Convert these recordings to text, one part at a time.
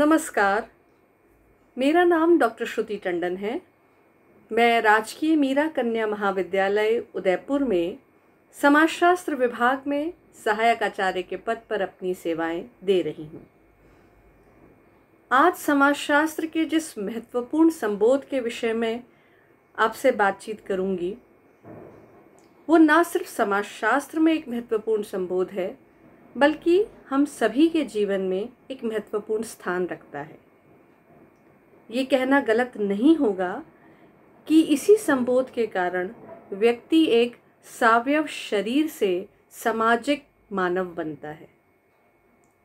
नमस्कार मेरा नाम डॉक्टर श्रुति टंडन है मैं राजकीय मीरा कन्या महाविद्यालय उदयपुर में समाजशास्त्र विभाग में सहायक आचार्य के पद पर अपनी सेवाएं दे रही हूँ आज समाजशास्त्र के जिस महत्वपूर्ण संबोध के विषय में आपसे बातचीत करूँगी वो ना सिर्फ समाजशास्त्र में एक महत्वपूर्ण संबोध है बल्कि हम सभी के जीवन में एक महत्वपूर्ण स्थान रखता है ये कहना गलत नहीं होगा कि इसी संबोध के कारण व्यक्ति एक सावयव शरीर से सामाजिक मानव बनता है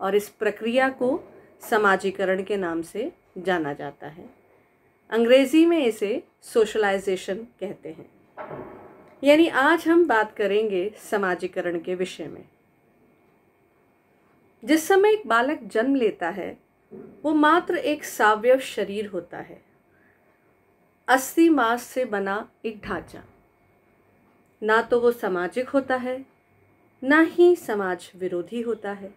और इस प्रक्रिया को समाजीकरण के नाम से जाना जाता है अंग्रेज़ी में इसे सोशलाइजेशन कहते हैं यानी आज हम बात करेंगे समाजीकरण के विषय में जिस समय एक बालक जन्म लेता है वो मात्र एक सावयव शरीर होता है अस्सी मास से बना एक ढांचा ना तो वो सामाजिक होता है ना ही समाज विरोधी होता है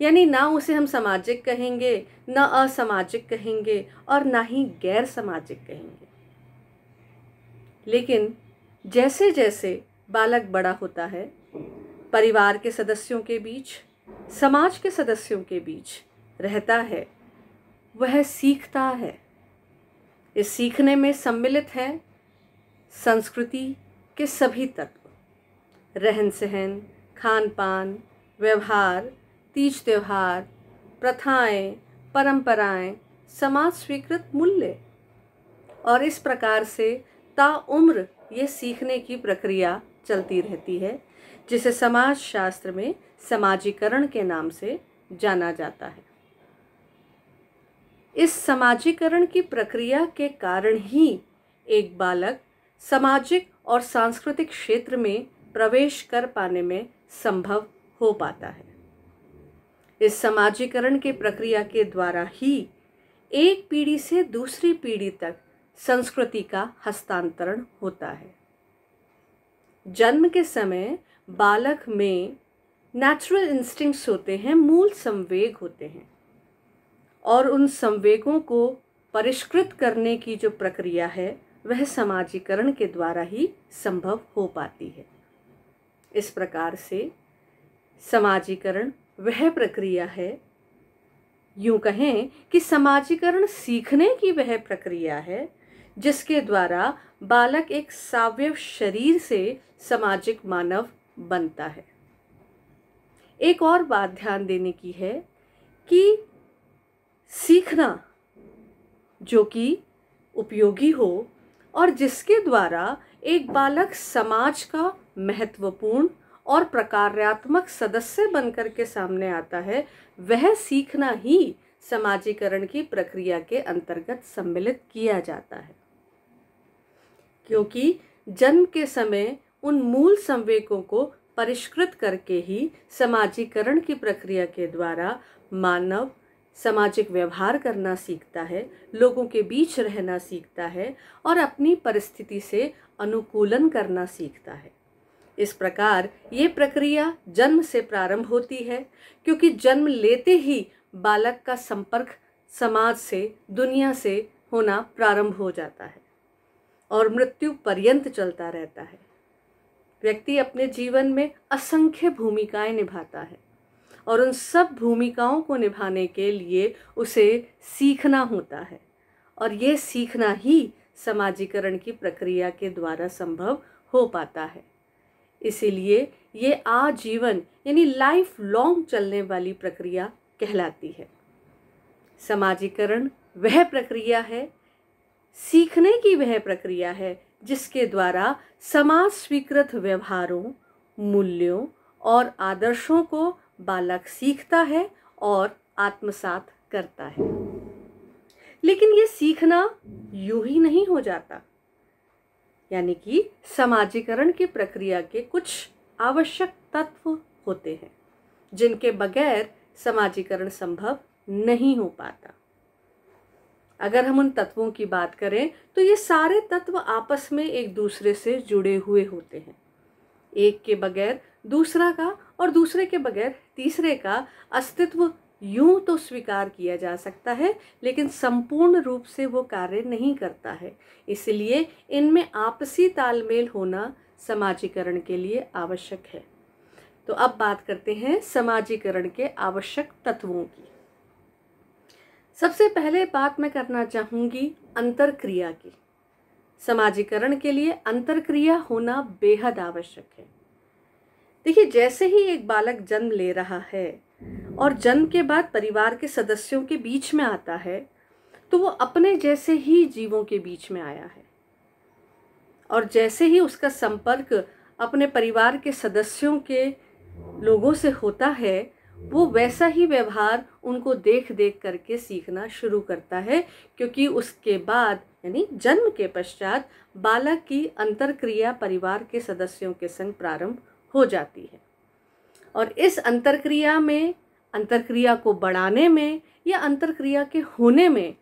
यानी ना उसे हम सामाजिक कहेंगे ना असामाजिक कहेंगे और ना ही गैर सामाजिक कहेंगे लेकिन जैसे जैसे बालक बड़ा होता है परिवार के सदस्यों के बीच समाज के सदस्यों के बीच रहता है वह सीखता है इस सीखने में सम्मिलित हैं संस्कृति के सभी तत्व रहन सहन खान पान व्यवहार तीज त्यौहार प्रथाएं, परंपराएं, समाज स्वीकृत मूल्य और इस प्रकार से ताउम्र ये सीखने की प्रक्रिया चलती रहती है जिसे समाज शास्त्र में समाजीकरण के नाम से जाना जाता है इस समाजीकरण की प्रक्रिया के कारण ही एक बालक सामाजिक और सांस्कृतिक क्षेत्र में प्रवेश कर पाने में संभव हो पाता है इस समाजीकरण के प्रक्रिया के द्वारा ही एक पीढ़ी से दूसरी पीढ़ी तक संस्कृति का हस्तांतरण होता है जन्म के समय बालक में नेचुरल इंस्टिंक्ट्स होते हैं मूल संवेग होते हैं और उन संवेगों को परिष्कृत करने की जो प्रक्रिया है वह समाजीकरण के द्वारा ही संभव हो पाती है इस प्रकार से समाजीकरण वह प्रक्रिया है यूँ कहें कि समाजीकरण सीखने की वह प्रक्रिया है जिसके द्वारा बालक एक सावयव शरीर से सामाजिक मानव बनता है एक और बात ध्यान देने की है कि सीखना जो कि उपयोगी हो और जिसके द्वारा एक बालक समाज का महत्वपूर्ण और प्रकार्यात्मक सदस्य बनकर के सामने आता है वह सीखना ही समाजीकरण की प्रक्रिया के अंतर्गत सम्मिलित किया जाता है क्योंकि जन्म के समय उन मूल संवेकों को परिष्कृत करके ही समाजीकरण की प्रक्रिया के द्वारा मानव सामाजिक व्यवहार करना सीखता है लोगों के बीच रहना सीखता है और अपनी परिस्थिति से अनुकूलन करना सीखता है इस प्रकार ये प्रक्रिया जन्म से प्रारंभ होती है क्योंकि जन्म लेते ही बालक का संपर्क समाज से दुनिया से होना प्रारंभ हो जाता है और मृत्यु पर्यंत चलता रहता है व्यक्ति अपने जीवन में असंख्य भूमिकाएं निभाता है और उन सब भूमिकाओं को निभाने के लिए उसे सीखना होता है और ये सीखना ही समाजीकरण की प्रक्रिया के द्वारा संभव हो पाता है इसीलिए ये आजीवन यानी लाइफ लॉन्ग चलने वाली प्रक्रिया कहलाती है समाजीकरण वह प्रक्रिया है सीखने की वह प्रक्रिया है जिसके द्वारा समाज स्वीकृत व्यवहारों मूल्यों और आदर्शों को बालक सीखता है और आत्मसात करता है लेकिन ये सीखना यूं ही नहीं हो जाता यानी कि समाजीकरण की प्रक्रिया के कुछ आवश्यक तत्व होते हैं जिनके बगैर समाजीकरण संभव नहीं हो पाता अगर हम उन तत्वों की बात करें तो ये सारे तत्व आपस में एक दूसरे से जुड़े हुए होते हैं एक के बगैर दूसरा का और दूसरे के बगैर तीसरे का अस्तित्व यूं तो स्वीकार किया जा सकता है लेकिन संपूर्ण रूप से वो कार्य नहीं करता है इसलिए इनमें आपसी तालमेल होना समाजीकरण के लिए आवश्यक है तो अब बात करते हैं समाजीकरण के आवश्यक तत्वों की सबसे पहले बात मैं करना चाहूँगी अंतर क्रिया की समाजीकरण के लिए अंतर क्रिया होना बेहद आवश्यक है देखिए जैसे ही एक बालक जन्म ले रहा है और जन्म के बाद परिवार के सदस्यों के बीच में आता है तो वो अपने जैसे ही जीवों के बीच में आया है और जैसे ही उसका संपर्क अपने परिवार के सदस्यों के लोगों से होता है वो वैसा ही व्यवहार उनको देख देख करके सीखना शुरू करता है क्योंकि उसके बाद यानी जन्म के पश्चात बालक की अंतरक्रिया परिवार के सदस्यों के संग प्रारंभ हो जाती है और इस अंतरक्रिया में अंतरक्रिया को बढ़ाने में या अंतरक्रिया के होने में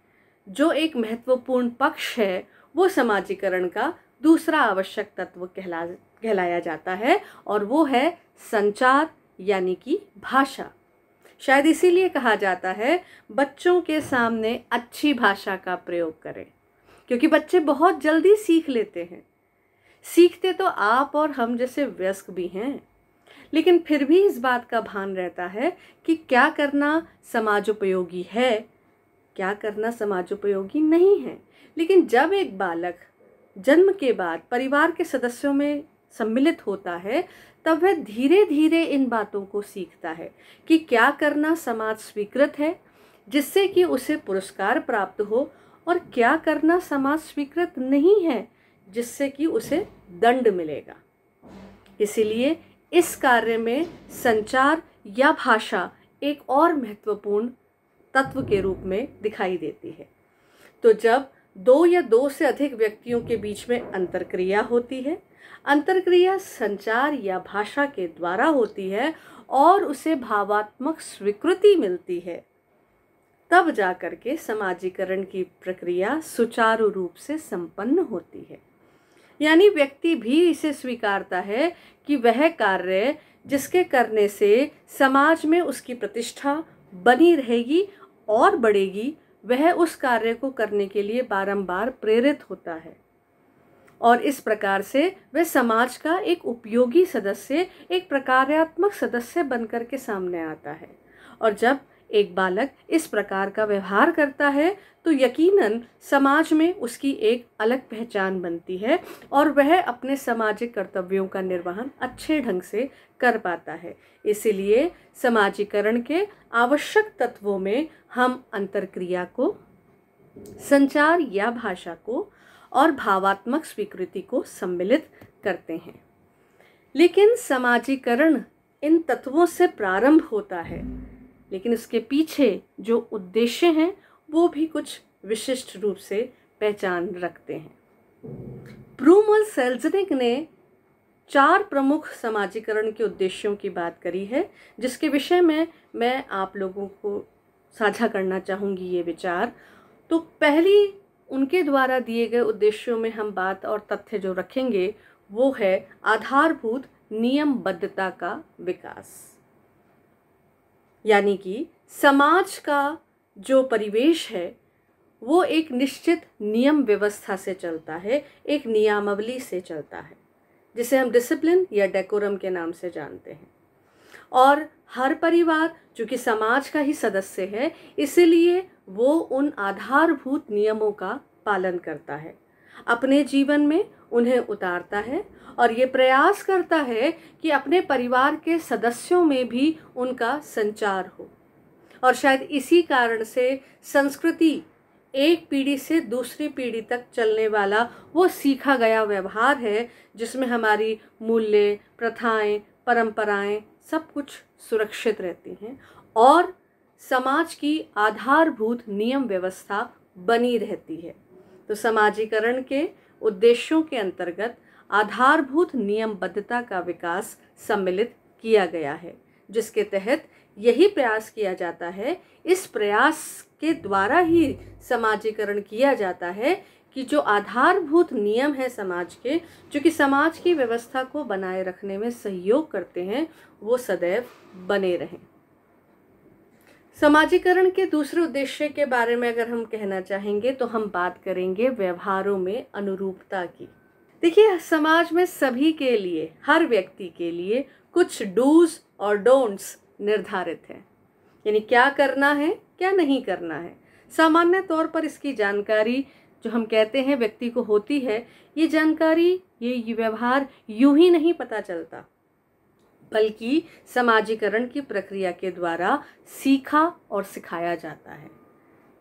जो एक महत्वपूर्ण पक्ष है वो समाजीकरण का दूसरा आवश्यक तत्व कहला कहलाया जाता है और वो है संचार यानी कि भाषा शायद इसीलिए कहा जाता है बच्चों के सामने अच्छी भाषा का प्रयोग करें क्योंकि बच्चे बहुत जल्दी सीख लेते हैं सीखते तो आप और हम जैसे व्यस्क भी हैं लेकिन फिर भी इस बात का भान रहता है कि क्या करना समाजोपयोगी है क्या करना समाजोपयोगी नहीं है लेकिन जब एक बालक जन्म के बाद परिवार के सदस्यों में सम्मिलित होता है तब वह धीरे धीरे इन बातों को सीखता है कि क्या करना समाज स्वीकृत है जिससे कि उसे पुरस्कार प्राप्त हो और क्या करना समाज स्वीकृत नहीं है जिससे कि उसे दंड मिलेगा इसीलिए इस कार्य में संचार या भाषा एक और महत्वपूर्ण तत्व के रूप में दिखाई देती है तो जब दो या दो से अधिक व्यक्तियों के बीच में अंतरक्रिया होती है अंतरक्रिया संचार या भाषा के द्वारा होती है और उसे भावात्मक स्वीकृति मिलती है तब जा कर के समाजीकरण की प्रक्रिया सुचारू रूप से संपन्न होती है यानी व्यक्ति भी इसे स्वीकारता है कि वह कार्य जिसके करने से समाज में उसकी प्रतिष्ठा बनी रहेगी और बढ़ेगी वह उस कार्य को करने के लिए बारंबार प्रेरित होता है और इस प्रकार से वे समाज का एक उपयोगी सदस्य एक प्रकारात्मक सदस्य बनकर के सामने आता है और जब एक बालक इस प्रकार का व्यवहार करता है तो यकीनन समाज में उसकी एक अलग पहचान बनती है और वह अपने सामाजिक कर्तव्यों का निर्वहन अच्छे ढंग से कर पाता है इसलिए समाजीकरण के आवश्यक तत्वों में हम क्रिया को संचार या भाषा को और भावात्मक स्वीकृति को सम्मिलित करते हैं लेकिन समाजीकरण इन तत्वों से प्रारंभ होता है लेकिन इसके पीछे जो उद्देश्य हैं वो भी कुछ विशिष्ट रूप से पहचान रखते हैं प्रूमल और सेल्जनिक ने चार प्रमुख समाजीकरण के उद्देश्यों की बात करी है जिसके विषय में मैं आप लोगों को साझा करना चाहूँगी ये विचार तो पहली उनके द्वारा दिए गए उद्देश्यों में हम बात और तथ्य जो रखेंगे वो है आधारभूत नियमबद्धता का विकास यानी कि समाज का जो परिवेश है वो एक निश्चित नियम व्यवस्था से चलता है एक नियमावली से चलता है जिसे हम डिसिप्लिन या डेकोरम के नाम से जानते हैं और हर परिवार चूँकि समाज का ही सदस्य है इसीलिए वो उन आधारभूत नियमों का पालन करता है अपने जीवन में उन्हें उतारता है और ये प्रयास करता है कि अपने परिवार के सदस्यों में भी उनका संचार हो और शायद इसी कारण से संस्कृति एक पीढ़ी से दूसरी पीढ़ी तक चलने वाला वो सीखा गया व्यवहार है जिसमें हमारी मूल्य प्रथाएं परंपराएं सब कुछ सुरक्षित रहती हैं और समाज की आधारभूत नियम व्यवस्था बनी रहती है तो समाजीकरण के उद्देश्यों के अंतर्गत आधारभूत नियमबद्धता का विकास सम्मिलित किया गया है जिसके तहत यही प्रयास किया जाता है इस प्रयास के द्वारा ही समाजीकरण किया जाता है कि जो आधारभूत नियम है समाज के जो कि समाज की व्यवस्था को बनाए रखने में सहयोग करते हैं वो सदैव बने रहें समाजीकरण के दूसरे उद्देश्य के बारे में अगर हम कहना चाहेंगे तो हम बात करेंगे व्यवहारों में अनुरूपता की देखिए समाज में सभी के लिए हर व्यक्ति के लिए कुछ डूज और डोंट्स निर्धारित हैं यानी क्या करना है क्या नहीं करना है सामान्य तौर पर इसकी जानकारी जो हम कहते हैं व्यक्ति को होती है ये जानकारी ये व्यवहार यूं ही नहीं पता चलता बल्कि समाजीकरण की प्रक्रिया के द्वारा सीखा और सिखाया जाता है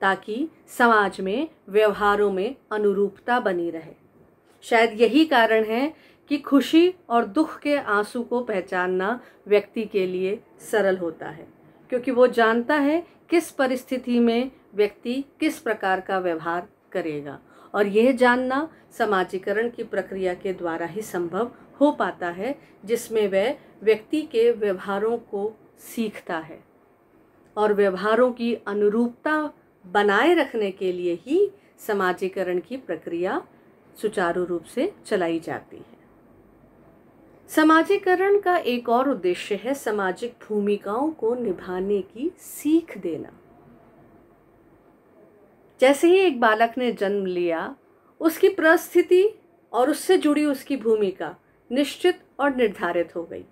ताकि समाज में व्यवहारों में अनुरूपता बनी रहे शायद यही कारण है कि खुशी और दुख के आंसू को पहचानना व्यक्ति के लिए सरल होता है क्योंकि वो जानता है किस परिस्थिति में व्यक्ति किस प्रकार का व्यवहार करेगा और यह जानना समाजीकरण की प्रक्रिया के द्वारा ही संभव हो पाता है जिसमें वह व्यक्ति के व्यवहारों को सीखता है और व्यवहारों की अनुरूपता बनाए रखने के लिए ही समाजीकरण की प्रक्रिया सुचारू रूप से चलाई जाती है समाजीकरण का एक और उद्देश्य है सामाजिक भूमिकाओं को निभाने की सीख देना जैसे ही एक बालक ने जन्म लिया उसकी परिस्थिति और उससे जुड़ी उसकी भूमिका निश्चित और निर्धारित हो गई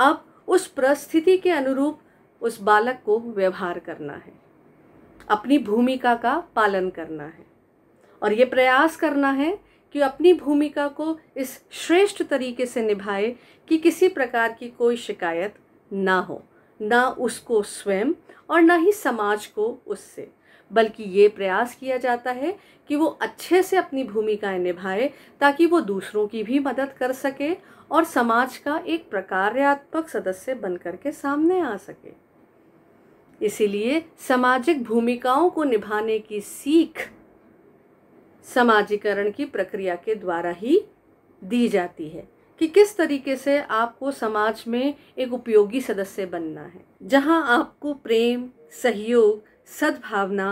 अब उस परिस्थिति के अनुरूप उस बालक को व्यवहार करना है अपनी भूमिका का पालन करना है और ये प्रयास करना है कि अपनी भूमिका को इस श्रेष्ठ तरीके से निभाए कि किसी प्रकार की कोई शिकायत ना हो ना उसको स्वयं और ना ही समाज को उससे बल्कि ये प्रयास किया जाता है कि वो अच्छे से अपनी भूमिकाएं निभाए ताकि वो दूसरों की भी मदद कर सके और समाज का एक प्रकार्यात्मक सदस्य बनकर के सामने आ सके इसीलिए सामाजिक भूमिकाओं को निभाने की सीख समाजीकरण की प्रक्रिया के द्वारा ही दी जाती है कि किस तरीके से आपको समाज में एक उपयोगी सदस्य बनना है जहां आपको प्रेम सहयोग सद्भावना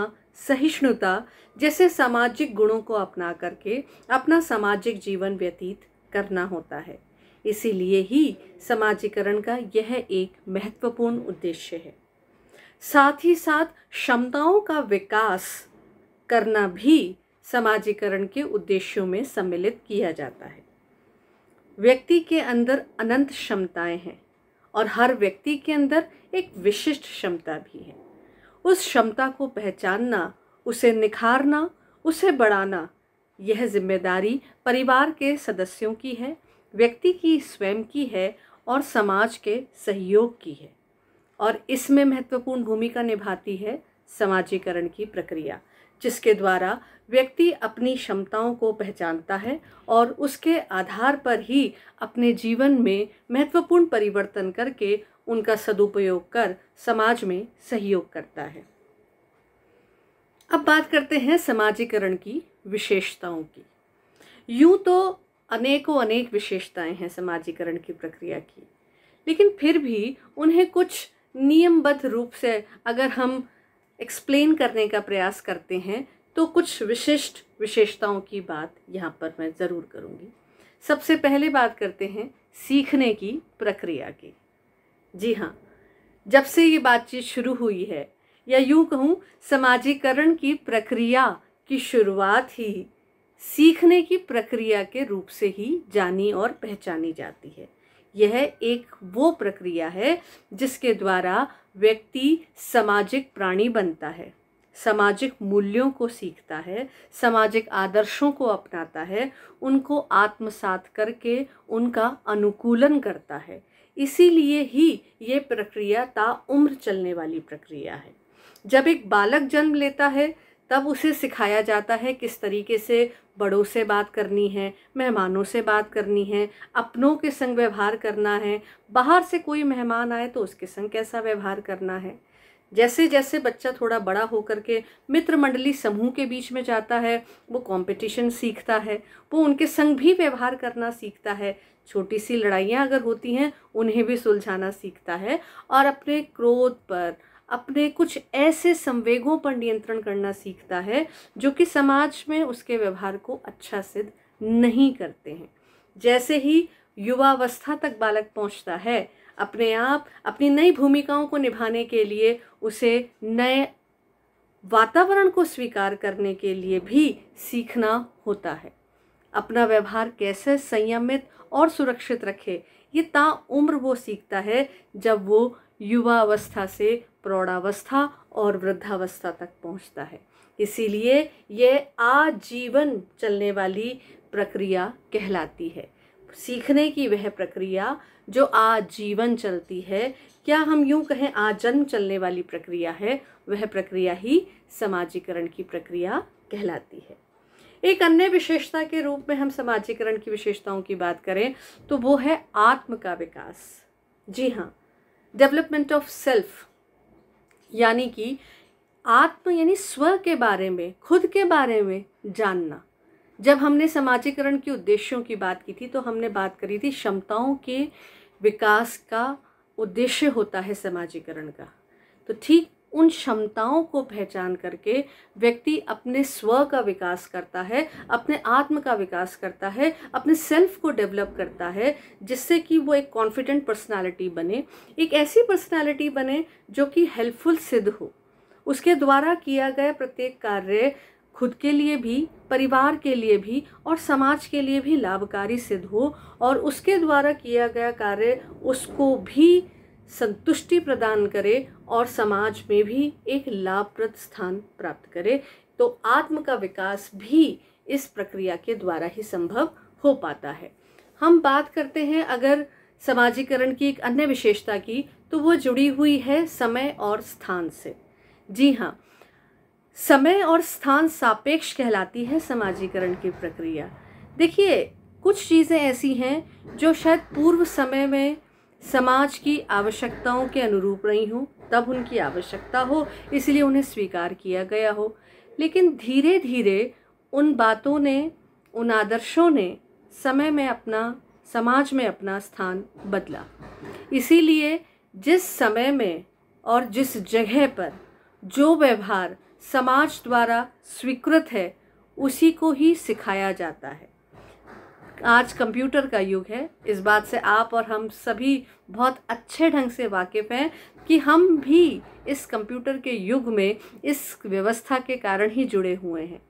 सहिष्णुता जैसे सामाजिक गुणों को अपना करके अपना सामाजिक जीवन व्यतीत करना होता है इसीलिए ही समाजीकरण का यह एक महत्वपूर्ण उद्देश्य है साथ ही साथ क्षमताओं का विकास करना भी समाजीकरण के उद्देश्यों में सम्मिलित किया जाता है व्यक्ति के अंदर अनंत क्षमताएं हैं और हर व्यक्ति के अंदर एक विशिष्ट क्षमता भी है उस क्षमता को पहचानना उसे निखारना उसे बढ़ाना यह जिम्मेदारी परिवार के सदस्यों की है व्यक्ति की स्वयं की है और समाज के सहयोग की है और इसमें महत्वपूर्ण भूमिका निभाती है समाजीकरण की प्रक्रिया जिसके द्वारा व्यक्ति अपनी क्षमताओं को पहचानता है और उसके आधार पर ही अपने जीवन में महत्वपूर्ण परिवर्तन करके उनका सदुपयोग कर समाज में सहयोग करता है अब बात करते हैं समाजीकरण की विशेषताओं की यूं तो अनेकों अनेक विशेषताएं हैं समाजीकरण की प्रक्रिया की लेकिन फिर भी उन्हें कुछ नियमबद्ध रूप से अगर हम एक्सप्लेन करने का प्रयास करते हैं तो कुछ विशिष्ट विशेषताओं की बात यहाँ पर मैं ज़रूर करूँगी सबसे पहले बात करते हैं सीखने की प्रक्रिया की जी हाँ जब से ये बातचीत शुरू हुई है या यूँ कहूँ समाजीकरण की प्रक्रिया की शुरुआत ही सीखने की प्रक्रिया के रूप से ही जानी और पहचानी जाती है यह एक वो प्रक्रिया है जिसके द्वारा व्यक्ति सामाजिक प्राणी बनता है सामाजिक मूल्यों को सीखता है सामाजिक आदर्शों को अपनाता है उनको आत्मसात करके उनका अनुकूलन करता है इसीलिए ही ये प्रक्रिया ताउम्र चलने वाली प्रक्रिया है जब एक बालक जन्म लेता है तब उसे सिखाया जाता है किस तरीके से बड़ों से बात करनी है मेहमानों से बात करनी है अपनों के संग व्यवहार करना है बाहर से कोई मेहमान आए तो उसके संग कैसा व्यवहार करना है जैसे जैसे बच्चा थोड़ा बड़ा होकर के मित्र मंडली समूह के बीच में जाता है वो कंपटीशन सीखता है वो उनके संग भी व्यवहार करना सीखता है छोटी सी लड़ाइयाँ अगर होती हैं उन्हें भी सुलझाना सीखता है और अपने क्रोध पर अपने कुछ ऐसे संवेगों पर नियंत्रण करना सीखता है जो कि समाज में उसके व्यवहार को अच्छा सिद्ध नहीं करते हैं जैसे ही युवावस्था तक बालक पहुंचता है अपने आप अपनी नई भूमिकाओं को निभाने के लिए उसे नए वातावरण को स्वीकार करने के लिए भी सीखना होता है अपना व्यवहार कैसे संयमित और सुरक्षित रखे ये ताउम्र वो सीखता है जब वो युवा अवस्था से प्रौढ़ावस्था और वृद्धावस्था तक पहुंचता है इसीलिए यह आजीवन चलने वाली प्रक्रिया कहलाती है सीखने की वह प्रक्रिया जो आजीवन चलती है क्या हम यूँ कहें आजन्म चलने वाली प्रक्रिया है वह प्रक्रिया ही समाजीकरण की प्रक्रिया कहलाती है एक अन्य विशेषता के रूप में हम समाजीकरण की विशेषताओं की बात करें तो वो है आत्म का विकास जी हाँ डेवलपमेंट ऑफ सेल्फ यानी कि आत्म यानी स्व के बारे में खुद के बारे में जानना जब हमने समाजीकरण के उद्देश्यों की बात की थी तो हमने बात करी थी क्षमताओं के विकास का उद्देश्य होता है समाजीकरण का तो ठीक उन क्षमताओं को पहचान करके व्यक्ति अपने स्व का विकास करता है अपने आत्म का विकास करता है अपने सेल्फ को डेवलप करता है जिससे कि वो एक कॉन्फिडेंट पर्सनालिटी बने एक ऐसी पर्सनालिटी बने जो कि हेल्पफुल सिद्ध हो उसके द्वारा किया गया प्रत्येक कार्य खुद के लिए भी परिवार के लिए भी और समाज के लिए भी लाभकारी सिद्ध हो और उसके द्वारा किया गया कार्य उसको भी संतुष्टि प्रदान करे और समाज में भी एक लाभप्रद स्थान प्राप्त करे तो आत्म का विकास भी इस प्रक्रिया के द्वारा ही संभव हो पाता है हम बात करते हैं अगर समाजीकरण की एक अन्य विशेषता की तो वो जुड़ी हुई है समय और स्थान से जी हाँ समय और स्थान सापेक्ष कहलाती है समाजीकरण की प्रक्रिया देखिए कुछ चीज़ें ऐसी हैं जो शायद पूर्व समय में समाज की आवश्यकताओं के अनुरूप रही हों तब उनकी आवश्यकता हो इसलिए उन्हें स्वीकार किया गया हो लेकिन धीरे धीरे उन बातों ने उन आदर्शों ने समय में अपना समाज में अपना स्थान बदला इसीलिए जिस समय में और जिस जगह पर जो व्यवहार समाज द्वारा स्वीकृत है उसी को ही सिखाया जाता है आज कंप्यूटर का युग है इस बात से आप और हम सभी बहुत अच्छे ढंग से वाकिफ़ हैं कि हम भी इस कंप्यूटर के युग में इस व्यवस्था के कारण ही जुड़े हुए हैं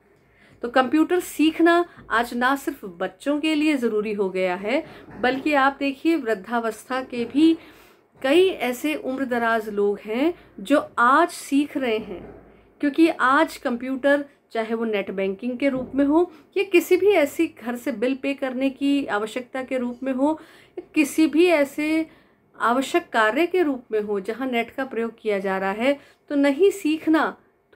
तो कंप्यूटर सीखना आज ना सिर्फ बच्चों के लिए ज़रूरी हो गया है बल्कि आप देखिए वृद्धावस्था के भी कई ऐसे उम्र दराज लोग हैं जो आज सीख रहे हैं क्योंकि आज कंप्यूटर चाहे वो नेट बैंकिंग के रूप में हो या किसी भी ऐसी घर से बिल पे करने की आवश्यकता के रूप में हो किसी भी ऐसे आवश्यक कार्य के रूप में हो जहाँ नेट का प्रयोग किया जा रहा है तो नहीं सीखना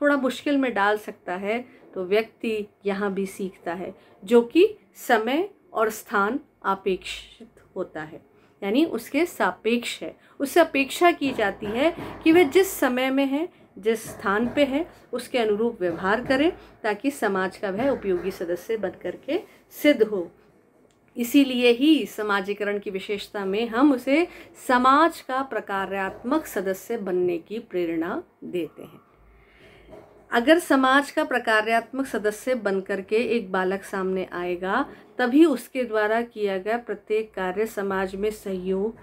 थोड़ा मुश्किल में डाल सकता है तो व्यक्ति यहाँ भी सीखता है जो कि समय और स्थान अपेक्षित होता है यानी उसके सापेक्ष है उससे अपेक्षा की जाती है कि वह जिस समय में है जिस स्थान पे है उसके अनुरूप व्यवहार करें ताकि समाज का वह उपयोगी सदस्य बन करके सिद्ध हो इसीलिए ही समाजीकरण की विशेषता में हम उसे समाज का प्रकार्यात्मक सदस्य बनने की प्रेरणा देते हैं अगर समाज का प्रकार्यात्मक सदस्य बनकर के एक बालक सामने आएगा तभी उसके द्वारा किया गया प्रत्येक कार्य समाज में सहयोग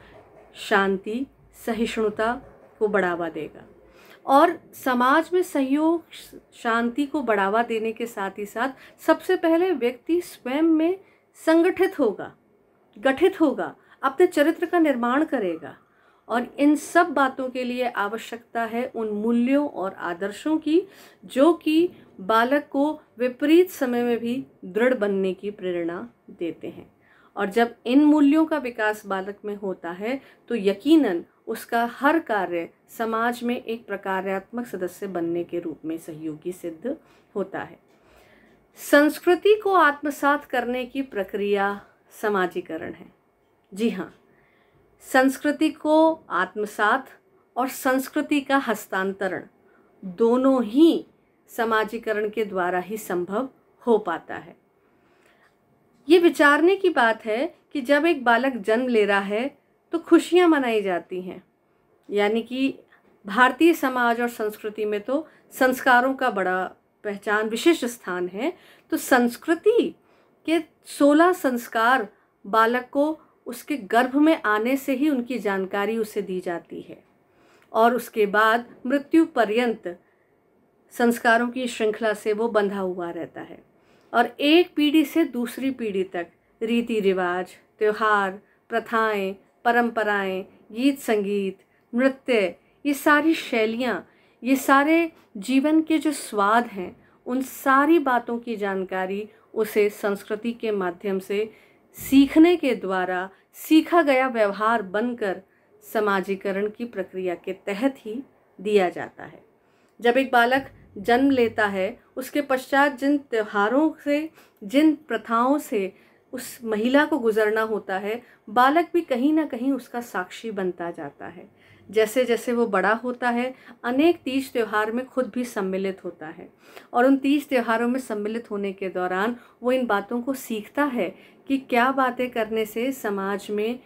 शांति सहिष्णुता को बढ़ावा देगा और समाज में सहयोग शांति को बढ़ावा देने के साथ ही साथ सबसे पहले व्यक्ति स्वयं में संगठित होगा गठित होगा अपने चरित्र का निर्माण करेगा और इन सब बातों के लिए आवश्यकता है उन मूल्यों और आदर्शों की जो कि बालक को विपरीत समय में भी दृढ़ बनने की प्रेरणा देते हैं और जब इन मूल्यों का विकास बालक में होता है तो यकीनन उसका हर कार्य समाज में एक प्रकारात्मक सदस्य बनने के रूप में सहयोगी सिद्ध होता है संस्कृति को आत्मसात करने की प्रक्रिया समाजीकरण है जी हाँ संस्कृति को आत्मसात और संस्कृति का हस्तांतरण दोनों ही समाजीकरण के द्वारा ही संभव हो पाता है ये विचारने की बात है कि जब एक बालक जन्म ले रहा है तो खुशियाँ मनाई जाती हैं यानी कि भारतीय समाज और संस्कृति में तो संस्कारों का बड़ा पहचान विशिष्ट स्थान है तो संस्कृति के सोलह संस्कार बालक को उसके गर्भ में आने से ही उनकी जानकारी उसे दी जाती है और उसके बाद मृत्यु पर्यंत संस्कारों की श्रृंखला से वो बंधा हुआ रहता है और एक पीढ़ी से दूसरी पीढ़ी तक रीति रिवाज त्यौहार प्रथाएं परंपराएं, गीत संगीत नृत्य ये सारी शैलियाँ ये सारे जीवन के जो स्वाद हैं उन सारी बातों की जानकारी उसे संस्कृति के माध्यम से सीखने के द्वारा सीखा गया व्यवहार बनकर समाजीकरण की प्रक्रिया के तहत ही दिया जाता है जब एक बालक जन्म लेता है उसके पश्चात जिन त्योहारों से जिन प्रथाओं से उस महिला को गुजरना होता है बालक भी कहीं ना कहीं उसका साक्षी बनता जाता है जैसे जैसे वो बड़ा होता है अनेक तीज त्यौहार में खुद भी सम्मिलित होता है और उन तीज त्यौहारों में सम्मिलित होने के दौरान वो इन बातों को सीखता है कि क्या बातें करने से समाज में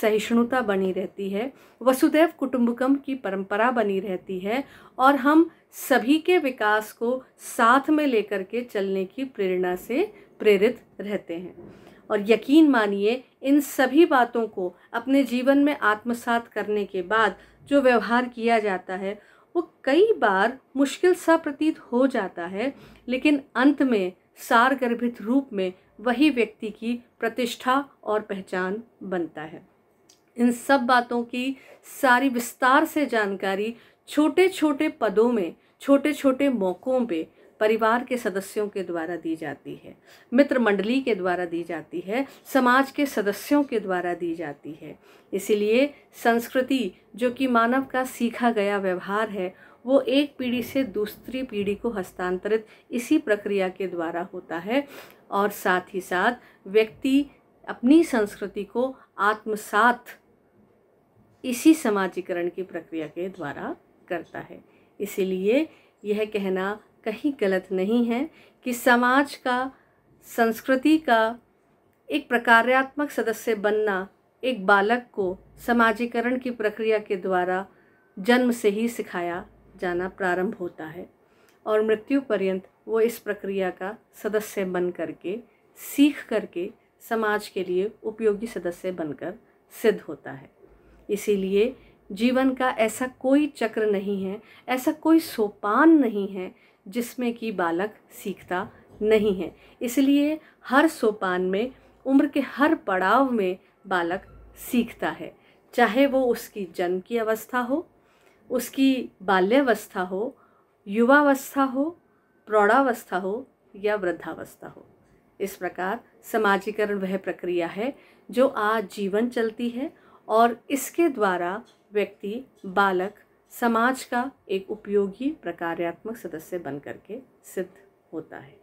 सहिष्णुता बनी रहती है वसुदेव कुटुंबकम की परंपरा बनी रहती है और हम सभी के विकास को साथ में लेकर के चलने की प्रेरणा से प्रेरित रहते हैं और यकीन मानिए इन सभी बातों को अपने जीवन में आत्मसात करने के बाद जो व्यवहार किया जाता है वो कई बार मुश्किल सा प्रतीत हो जाता है लेकिन अंत में सार गर्भित रूप में वही व्यक्ति की प्रतिष्ठा और पहचान बनता है इन सब बातों की सारी विस्तार से जानकारी छोटे छोटे पदों में छोटे छोटे मौक़ों पे परिवार के सदस्यों के द्वारा दी जाती है मित्र मंडली के द्वारा दी जाती है समाज के सदस्यों के द्वारा दी जाती है इसीलिए संस्कृति जो कि मानव का सीखा गया व्यवहार है वो एक पीढ़ी से दूसरी पीढ़ी को हस्तांतरित इसी प्रक्रिया के द्वारा होता है और साथ ही साथ व्यक्ति अपनी संस्कृति को आत्मसात इसी समाजीकरण की प्रक्रिया के द्वारा करता है इसीलिए यह कहना कहीं गलत नहीं है कि समाज का संस्कृति का एक प्रकार्यात्मक सदस्य बनना एक बालक को समाजीकरण की प्रक्रिया के द्वारा जन्म से ही सिखाया जाना प्रारंभ होता है और मृत्यु पर्यंत वो इस प्रक्रिया का सदस्य बन करके सीख करके समाज के लिए उपयोगी सदस्य बनकर सिद्ध होता है इसीलिए जीवन का ऐसा कोई चक्र नहीं है ऐसा कोई सोपान नहीं है जिसमें कि बालक सीखता नहीं है इसलिए हर सोपान में उम्र के हर पड़ाव में बालक सीखता है चाहे वो उसकी जन्म की अवस्था हो उसकी बाल्यावस्था हो युवावस्था हो प्रौढ़ावस्था हो या वृद्धावस्था हो इस प्रकार समाजीकरण वह प्रक्रिया है जो आज जीवन चलती है और इसके द्वारा व्यक्ति बालक समाज का एक उपयोगी प्रकार्यात्मक सदस्य बन करके सिद्ध होता है